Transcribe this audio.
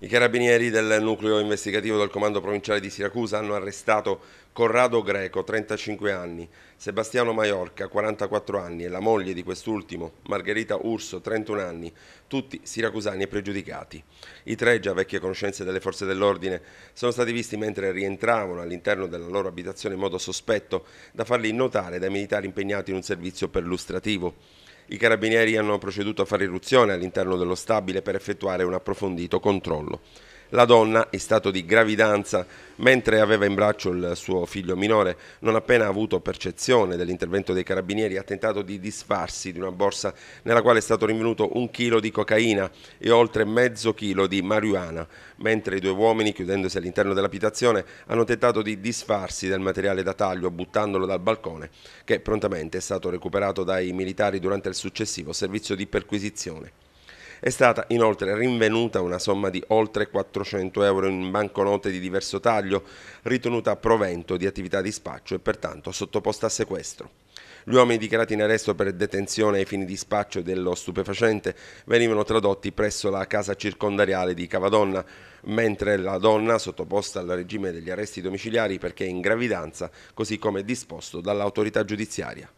I carabinieri del nucleo investigativo del comando provinciale di Siracusa hanno arrestato Corrado Greco, 35 anni, Sebastiano Maiorca, 44 anni e la moglie di quest'ultimo, Margherita Urso, 31 anni, tutti siracusani e pregiudicati. I tre, già vecchie conoscenze delle forze dell'ordine, sono stati visti mentre rientravano all'interno della loro abitazione in modo sospetto da farli notare dai militari impegnati in un servizio perlustrativo. I carabinieri hanno proceduto a fare irruzione all'interno dello stabile per effettuare un approfondito controllo. La donna, in stato di gravidanza, mentre aveva in braccio il suo figlio minore, non appena ha avuto percezione dell'intervento dei carabinieri, ha tentato di disfarsi di una borsa nella quale è stato rinvenuto un chilo di cocaina e oltre mezzo chilo di marijuana, mentre i due uomini, chiudendosi all'interno dell'abitazione, hanno tentato di disfarsi del materiale da taglio buttandolo dal balcone, che prontamente è stato recuperato dai militari durante il successivo servizio di perquisizione. È stata inoltre rinvenuta una somma di oltre 400 euro in banconote di diverso taglio, ritenuta provento di attività di spaccio e pertanto sottoposta a sequestro. Gli uomini dichiarati in arresto per detenzione ai fini di spaccio dello stupefacente venivano tradotti presso la casa circondariale di Cavadonna, mentre la donna, sottoposta al regime degli arresti domiciliari perché in gravidanza, così come disposto dall'autorità giudiziaria.